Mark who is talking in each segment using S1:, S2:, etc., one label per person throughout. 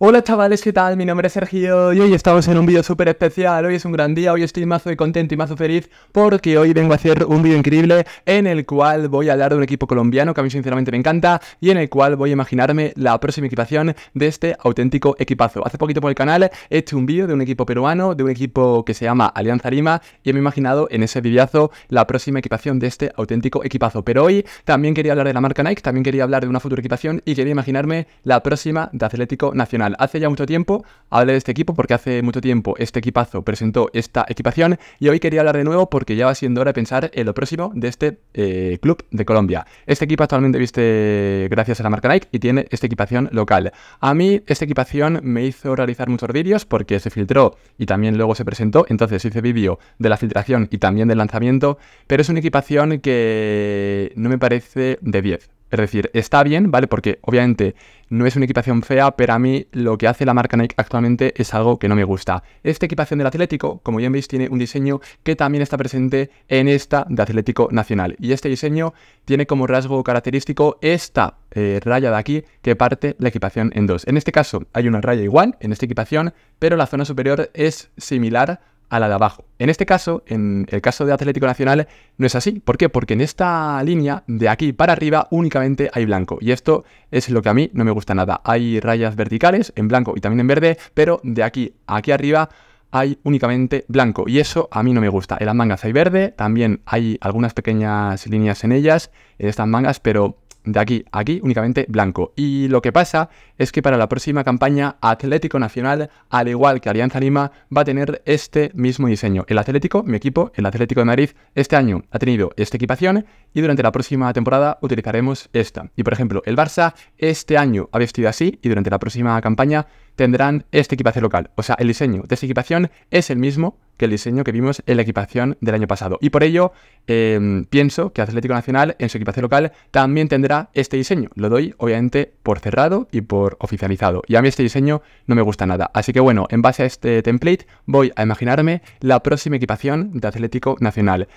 S1: Hola chavales, ¿qué tal? Mi nombre es Sergio y hoy estamos en un vídeo súper especial. Hoy es un gran día, hoy estoy mazo de contento y mazo feliz porque hoy vengo a hacer un vídeo increíble en el cual voy a hablar de un equipo colombiano que a mí sinceramente me encanta y en el cual voy a imaginarme la próxima equipación de este auténtico equipazo. Hace poquito por el canal he hecho un vídeo de un equipo peruano, de un equipo que se llama Alianza Lima y me he imaginado en ese videazo la próxima equipación de este auténtico equipazo. Pero hoy también quería hablar de la marca Nike, también quería hablar de una futura equipación y quería imaginarme la próxima de Atlético Nacional hace ya mucho tiempo, hablé de este equipo porque hace mucho tiempo este equipazo presentó esta equipación y hoy quería hablar de nuevo porque ya va siendo hora de pensar en lo próximo de este eh, club de Colombia. Este equipo actualmente viste gracias a la marca Nike y tiene esta equipación local. A mí esta equipación me hizo realizar muchos vídeos porque se filtró y también luego se presentó, entonces hice vídeo de la filtración y también del lanzamiento, pero es una equipación que no me parece de 10. Es decir, está bien, ¿vale? Porque obviamente no es una equipación fea, pero a mí lo que hace la marca Nike actualmente es algo que no me gusta. Esta equipación del Atlético, como bien veis, tiene un diseño que también está presente en esta de Atlético Nacional. Y este diseño tiene como rasgo característico esta eh, raya de aquí que parte la equipación en dos. En este caso hay una raya igual en esta equipación, pero la zona superior es similar a la de abajo. En este caso, en el caso de Atlético Nacional, no es así. ¿Por qué? Porque en esta línea, de aquí para arriba, únicamente hay blanco. Y esto es lo que a mí no me gusta nada. Hay rayas verticales en blanco y también en verde, pero de aquí a aquí arriba hay únicamente blanco. Y eso a mí no me gusta. En las mangas hay verde, también hay algunas pequeñas líneas en ellas, en estas mangas, pero de aquí a aquí únicamente blanco. Y lo que pasa es que para la próxima campaña Atlético Nacional, al igual que Alianza Lima, va a tener este mismo diseño. El Atlético, mi equipo, el Atlético de Madrid, este año ha tenido esta equipación y durante la próxima temporada utilizaremos esta. Y por ejemplo, el Barça este año ha vestido así y durante la próxima campaña tendrán este equipaje local. O sea, el diseño de esta equipación es el mismo que el diseño que vimos en la equipación del año pasado. Y por ello, em, pienso que Atlético Nacional en su equipación local también tendrá este diseño. Lo doy, obviamente, por cerrado y por oficializado. Y a mí este diseño no me gusta nada. Así que bueno, en base a este template voy a imaginarme la próxima equipación de Atlético Nacional.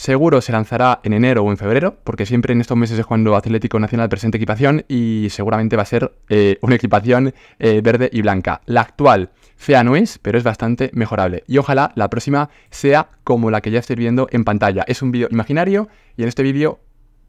S1: Seguro se lanzará en enero o en febrero, porque siempre en estos meses es cuando Atlético Nacional presenta equipación y seguramente va a ser eh, una equipación eh, verde y blanca. La actual fea no es, pero es bastante mejorable. Y ojalá la próxima sea como la que ya estáis viendo en pantalla. Es un vídeo imaginario y en este vídeo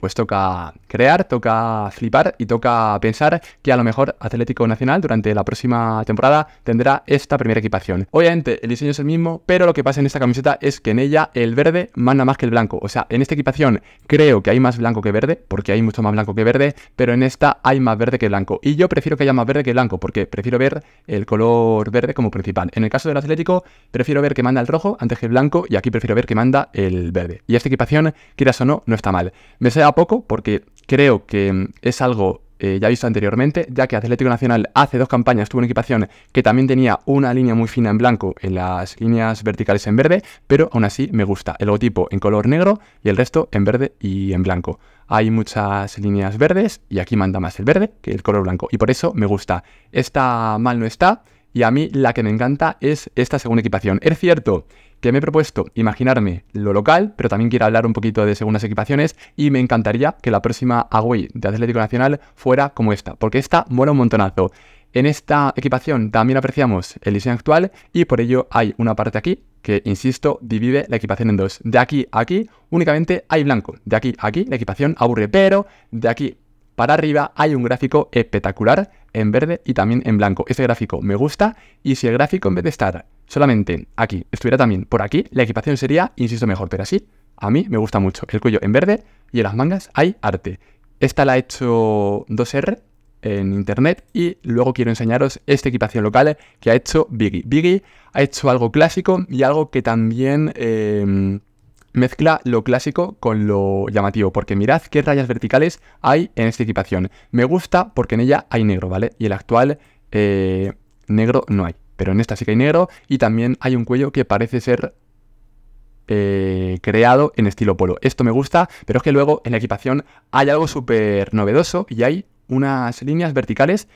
S1: pues toca crear, toca flipar y toca pensar que a lo mejor Atlético Nacional durante la próxima temporada tendrá esta primera equipación. Obviamente el diseño es el mismo, pero lo que pasa en esta camiseta es que en ella el verde manda más que el blanco. O sea, en esta equipación creo que hay más blanco que verde, porque hay mucho más blanco que verde, pero en esta hay más verde que blanco. Y yo prefiero que haya más verde que blanco, porque prefiero ver el color verde como principal. En el caso del Atlético, prefiero ver que manda el rojo antes que el blanco, y aquí prefiero ver que manda el verde. Y esta equipación, quieras o no, no está mal. Me sea poco porque creo que mm, es algo eh, ya visto anteriormente, ya que Atlético Nacional hace dos campañas tuvo una equipación que también tenía una línea muy fina en blanco en las líneas verticales en verde, pero aún así me gusta el logotipo en color negro y el resto en verde y en blanco. Hay muchas líneas verdes y aquí manda más el verde que el color blanco y por eso me gusta. Esta mal no está y a mí la que me encanta es esta segunda equipación. Es cierto que me he propuesto imaginarme lo local, pero también quiero hablar un poquito de segundas equipaciones y me encantaría que la próxima away de Atlético Nacional fuera como esta, porque esta mola un montonazo. En esta equipación también apreciamos el diseño actual y por ello hay una parte aquí que, insisto, divide la equipación en dos. De aquí a aquí únicamente hay blanco. De aquí a aquí la equipación aburre, pero de aquí para arriba hay un gráfico espectacular en verde y también en blanco. Este gráfico me gusta y si el gráfico en vez de estar solamente aquí, estuviera también por aquí, la equipación sería, insisto, mejor, pero así a mí me gusta mucho. El cuello en verde y en las mangas hay arte. Esta la ha hecho 2R en internet y luego quiero enseñaros esta equipación local que ha hecho Biggie. Biggie ha hecho algo clásico y algo que también... Eh, Mezcla lo clásico con lo llamativo, porque mirad qué rayas verticales hay en esta equipación. Me gusta porque en ella hay negro, ¿vale? Y el actual eh, negro no hay, pero en esta sí que hay negro y también hay un cuello que parece ser eh, creado en estilo polo. Esto me gusta, pero es que luego en la equipación hay algo súper novedoso y hay unas líneas verticales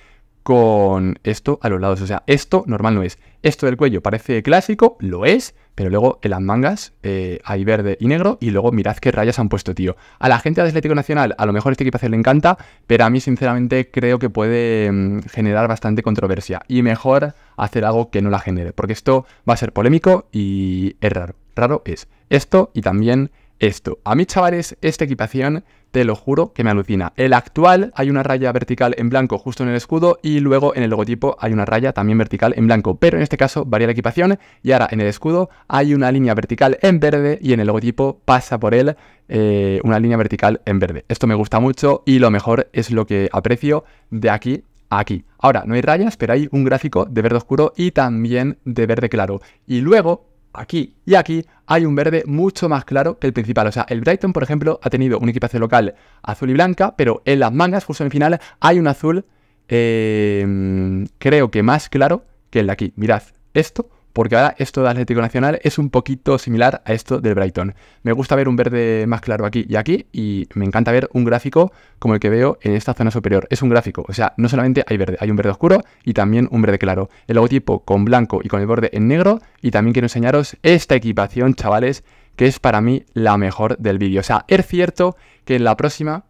S1: con esto a los lados. O sea, esto normal no es. Esto del cuello parece clásico, lo es, pero luego en las mangas eh, hay verde y negro y luego mirad qué rayas han puesto, tío. A la gente de Atlético Nacional a lo mejor este equipaje le encanta, pero a mí sinceramente creo que puede mm, generar bastante controversia. Y mejor hacer algo que no la genere, porque esto va a ser polémico y es raro. Raro es esto y también esto. A mí, chavales, esta equipación, te lo juro, que me alucina. El actual hay una raya vertical en blanco justo en el escudo y luego en el logotipo hay una raya también vertical en blanco, pero en este caso varía la equipación y ahora en el escudo hay una línea vertical en verde y en el logotipo pasa por él eh, una línea vertical en verde. Esto me gusta mucho y lo mejor es lo que aprecio de aquí aquí. Ahora, no hay rayas, pero hay un gráfico de verde oscuro y también de verde claro. Y luego, aquí y aquí hay un verde mucho más claro que el principal. O sea, el Brighton, por ejemplo, ha tenido un equipaje local azul y blanca, pero en las mangas, justo en final, hay un azul, eh, creo que más claro que el de aquí. Mirad, esto porque ahora esto de Atlético Nacional es un poquito similar a esto del Brighton. Me gusta ver un verde más claro aquí y aquí, y me encanta ver un gráfico como el que veo en esta zona superior. Es un gráfico, o sea, no solamente hay verde, hay un verde oscuro y también un verde claro. El logotipo con blanco y con el borde en negro, y también quiero enseñaros esta equipación, chavales, que es para mí la mejor del vídeo. O sea, es cierto que en la próxima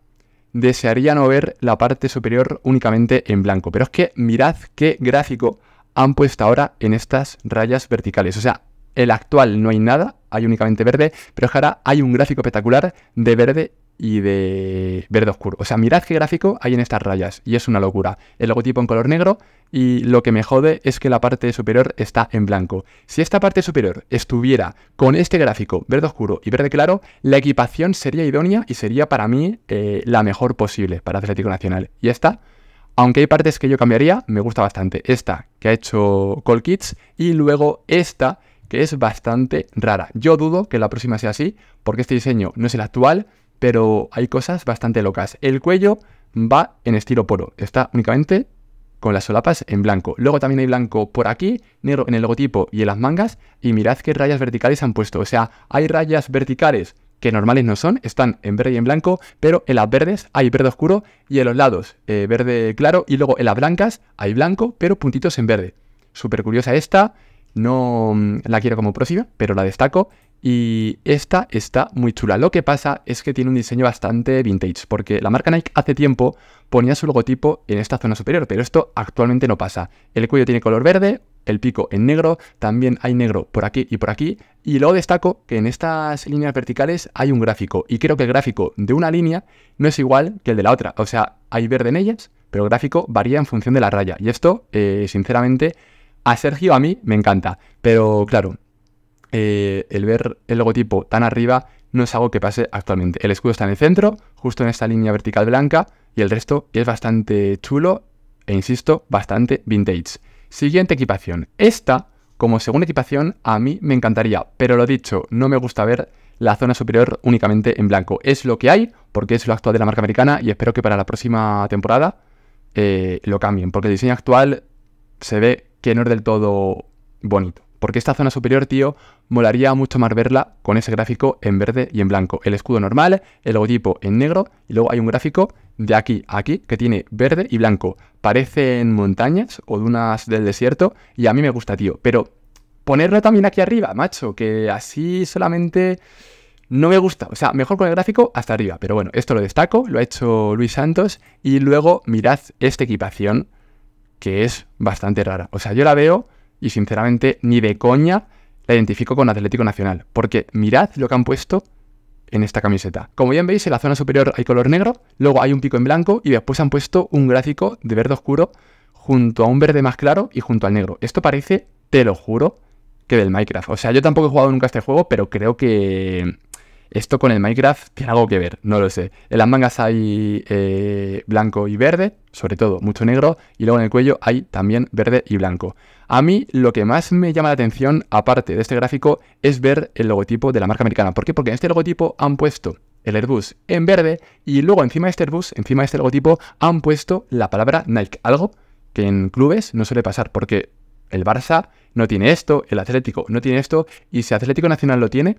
S1: desearía no ver la parte superior únicamente en blanco, pero es que mirad qué gráfico han puesto ahora en estas rayas verticales. O sea, el actual no hay nada, hay únicamente verde, pero ahora hay un gráfico espectacular de verde y de verde oscuro. O sea, mirad qué gráfico hay en estas rayas y es una locura. El logotipo en color negro y lo que me jode es que la parte superior está en blanco. Si esta parte superior estuviera con este gráfico verde oscuro y verde claro, la equipación sería idónea y sería para mí eh, la mejor posible para Atlético Nacional. Y esta aunque hay partes que yo cambiaría, me gusta bastante. Esta que ha hecho Call Kids y luego esta que es bastante rara. Yo dudo que la próxima sea así porque este diseño no es el actual, pero hay cosas bastante locas. El cuello va en estilo poro, está únicamente con las solapas en blanco. Luego también hay blanco por aquí, negro en el logotipo y en las mangas. Y mirad qué rayas verticales han puesto. O sea, hay rayas verticales que normales no son, están en verde y en blanco, pero en las verdes hay verde oscuro y en los lados eh, verde claro y luego en las blancas hay blanco, pero puntitos en verde. Súper curiosa esta, no mm, la quiero como próxima, pero la destaco y esta está muy chula. Lo que pasa es que tiene un diseño bastante vintage, porque la marca Nike hace tiempo ponía su logotipo en esta zona superior, pero esto actualmente no pasa. El cuello tiene color verde, el pico en negro, también hay negro por aquí y por aquí, y luego destaco que en estas líneas verticales hay un gráfico, y creo que el gráfico de una línea no es igual que el de la otra, o sea, hay verde en ellas, pero el gráfico varía en función de la raya, y esto, eh, sinceramente, a Sergio a mí me encanta, pero claro, eh, el ver el logotipo tan arriba no es algo que pase actualmente. El escudo está en el centro, justo en esta línea vertical blanca, y el resto es bastante chulo e, insisto, bastante vintage. Siguiente equipación. Esta, como segunda equipación, a mí me encantaría, pero lo dicho, no me gusta ver la zona superior únicamente en blanco. Es lo que hay, porque es lo actual de la marca americana y espero que para la próxima temporada eh, lo cambien, porque el diseño actual se ve que no es del todo bonito. Porque esta zona superior, tío, molaría mucho más verla con ese gráfico en verde y en blanco. El escudo normal, el logotipo en negro y luego hay un gráfico de aquí a aquí que tiene verde y blanco. Parecen montañas o dunas del desierto y a mí me gusta, tío. Pero ponerlo también aquí arriba, macho, que así solamente no me gusta. O sea, mejor con el gráfico hasta arriba. Pero bueno, esto lo destaco, lo ha hecho Luis Santos y luego mirad esta equipación que es bastante rara. O sea, yo la veo y sinceramente ni de coña la identifico con Atlético Nacional, porque mirad lo que han puesto en esta camiseta. Como bien veis, en la zona superior hay color negro, luego hay un pico en blanco y después han puesto un gráfico de verde oscuro junto a un verde más claro y junto al negro. Esto parece, te lo juro, que del Minecraft. O sea, yo tampoco he jugado nunca este juego, pero creo que esto con el Minecraft tiene algo que ver, no lo sé. En las mangas hay eh, blanco y verde, sobre todo mucho negro, y luego en el cuello hay también verde y blanco. A mí lo que más me llama la atención, aparte de este gráfico, es ver el logotipo de la marca americana. ¿Por qué? Porque en este logotipo han puesto el Airbus en verde y luego encima de este Airbus, encima de este logotipo, han puesto la palabra Nike, algo que en clubes no suele pasar, porque el Barça no tiene esto, el Atlético no tiene esto, y si Atlético Nacional lo tiene,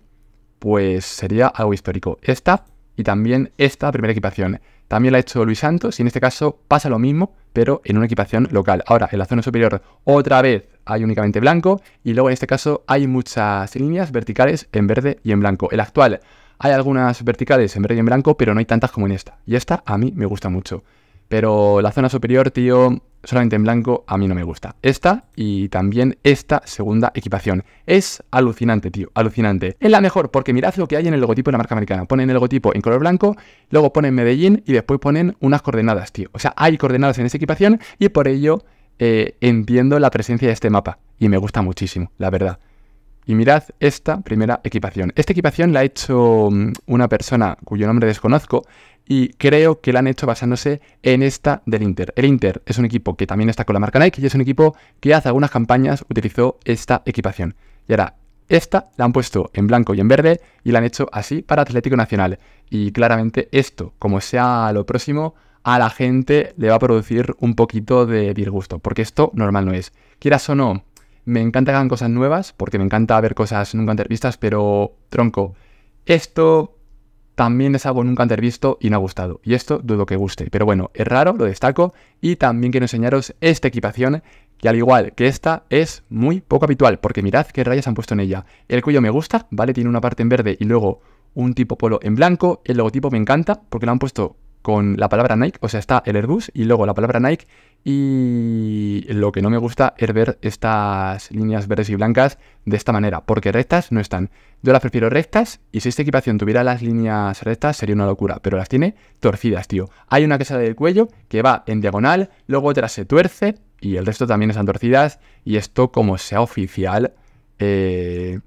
S1: pues sería algo histórico. Esta y también esta primera equipación. También la ha hecho Luis Santos y en este caso pasa lo mismo, pero en una equipación local. Ahora, en la zona superior otra vez hay únicamente blanco y luego en este caso hay muchas líneas verticales en verde y en blanco. El actual hay algunas verticales en verde y en blanco, pero no hay tantas como en esta. Y esta a mí me gusta mucho. Pero la zona superior, tío, solamente en blanco, a mí no me gusta. Esta y también esta segunda equipación. Es alucinante, tío, alucinante. Es la mejor, porque mirad lo que hay en el logotipo de la marca americana. Ponen el logotipo en color blanco, luego ponen Medellín y después ponen unas coordenadas, tío. O sea, hay coordenadas en esa equipación y por ello eh, entiendo la presencia de este mapa. Y me gusta muchísimo, la verdad. Y mirad esta primera equipación. Esta equipación la ha hecho mm, una persona cuyo nombre desconozco y creo que la han hecho basándose en esta del Inter. El Inter es un equipo que también está con la marca Nike y es un equipo que hace algunas campañas utilizó esta equipación. Y ahora, esta la han puesto en blanco y en verde y la han hecho así para Atlético Nacional. Y claramente esto, como sea lo próximo, a la gente le va a producir un poquito de disgusto, porque esto normal no es. Quieras o no, me encanta que hagan cosas nuevas, porque me encanta ver cosas nunca antes vistas, pero tronco, esto también es algo nunca antes visto y no ha gustado. Y esto dudo que guste. Pero bueno, es raro, lo destaco. Y también quiero enseñaros esta equipación, que al igual que esta, es muy poco habitual. Porque mirad qué rayas han puesto en ella. El cuello me gusta, ¿vale? Tiene una parte en verde y luego un tipo polo en blanco. El logotipo me encanta, porque lo han puesto con la palabra Nike, o sea, está el Airbus y luego la palabra Nike y lo que no me gusta es ver estas líneas verdes y blancas de esta manera, porque rectas no están. Yo las prefiero rectas y si esta equipación tuviera las líneas rectas sería una locura, pero las tiene torcidas, tío. Hay una que sale del cuello que va en diagonal, luego otra se tuerce y el resto también están torcidas y esto como sea oficial... Eh,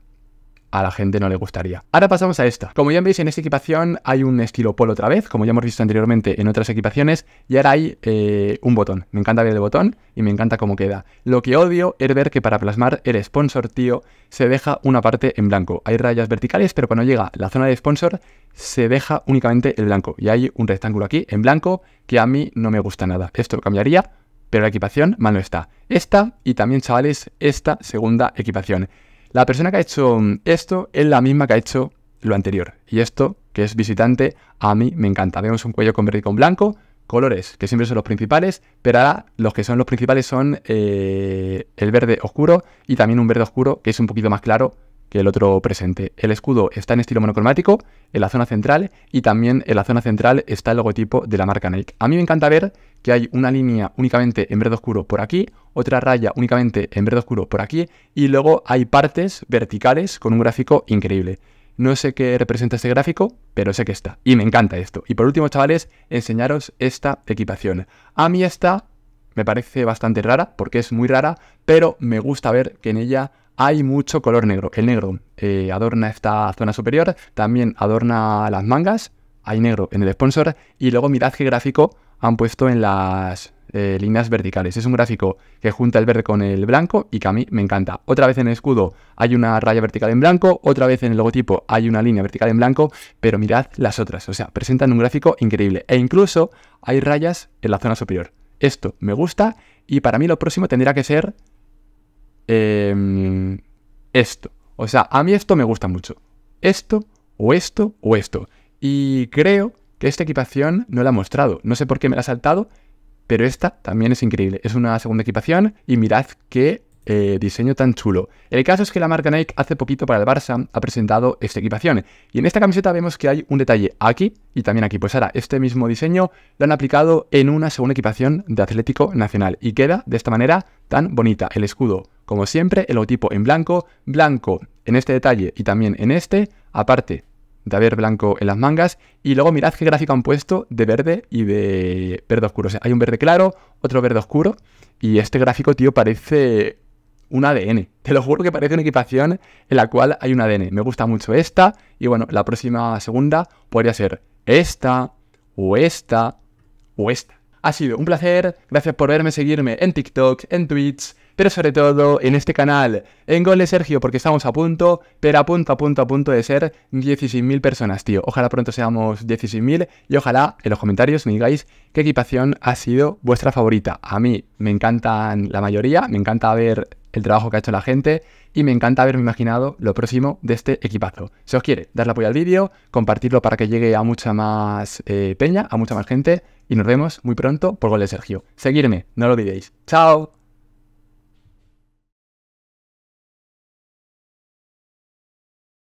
S1: a la gente no le gustaría. Ahora pasamos a esta. Como ya veis, en esta equipación hay un estilo polo otra vez, como ya hemos visto anteriormente en otras equipaciones, y ahora hay eh, un botón. Me encanta ver el botón y me encanta cómo queda. Lo que odio es ver que para plasmar el sponsor, tío, se deja una parte en blanco. Hay rayas verticales, pero cuando llega la zona de sponsor, se deja únicamente el blanco. Y hay un rectángulo aquí en blanco que a mí no me gusta nada. Esto lo cambiaría, pero la equipación mal no está. Esta y también, chavales, esta segunda equipación. La persona que ha hecho mm, esto es la misma que ha hecho lo anterior. Y esto, que es visitante, a mí me encanta. Vemos un cuello con verde y con blanco, colores, que siempre son los principales, pero ahora los que son los principales son eh, el verde oscuro y también un verde oscuro que es un poquito más claro que el otro presente. El escudo está en estilo monocromático en la zona central y también en la zona central está el logotipo de la marca Nike. A mí me encanta ver que hay una línea únicamente en verde oscuro por aquí, otra raya únicamente en verde oscuro por aquí y luego hay partes verticales con un gráfico increíble. No sé qué representa este gráfico, pero sé que está. Y me encanta esto. Y por último, chavales, enseñaros esta equipación. A mí esta me parece bastante rara, porque es muy rara, pero me gusta ver que en ella hay mucho color negro. El negro eh, adorna esta zona superior, también adorna las mangas, hay negro en el sponsor y luego mirad qué gráfico han puesto en las eh, líneas verticales. Es un gráfico que junta el verde con el blanco y que a mí me encanta. Otra vez en el escudo hay una raya vertical en blanco, otra vez en el logotipo hay una línea vertical en blanco, pero mirad las otras, o sea, presentan un gráfico increíble e incluso hay rayas en la zona superior. Esto me gusta y para mí lo próximo tendría que ser Em, esto. O sea, a mí esto me gusta mucho. Esto, o esto, o esto. Y creo que esta equipación no la ha mostrado. No sé por qué me la ha saltado, pero esta también es increíble. Es una segunda equipación y mirad qué eh, diseño tan chulo. El caso es que la marca Nike hace poquito para el Barça ha presentado esta equipación. Y en esta camiseta vemos que hay un detalle aquí y también aquí. Pues ahora, este mismo diseño lo han aplicado en una segunda equipación de Atlético Nacional. Y queda de esta manera tan bonita. El escudo como siempre, el logotipo en blanco, blanco en este detalle y también en este, aparte de haber blanco en las mangas. Y luego mirad qué gráfico han puesto de verde y de verde oscuro. O sea, hay un verde claro, otro verde oscuro. Y este gráfico, tío, parece un ADN. Te lo juro que parece una equipación en la cual hay un ADN. Me gusta mucho esta. Y bueno, la próxima segunda podría ser esta, o esta, o esta. Ha sido un placer. Gracias por verme, seguirme en TikTok, en Twitch pero sobre todo en este canal, en Gol de Sergio, porque estamos a punto, pero a punto, a punto, a punto de ser 16.000 personas, tío. Ojalá pronto seamos 16.000 y ojalá en los comentarios me digáis qué equipación ha sido vuestra favorita. A mí me encantan la mayoría, me encanta ver el trabajo que ha hecho la gente y me encanta haberme imaginado lo próximo de este equipazo. Si os quiere, darle apoyo al vídeo, compartirlo para que llegue a mucha más eh, peña, a mucha más gente y nos vemos muy pronto por Gol de Sergio. Seguirme, no lo olvidéis. ¡Chao!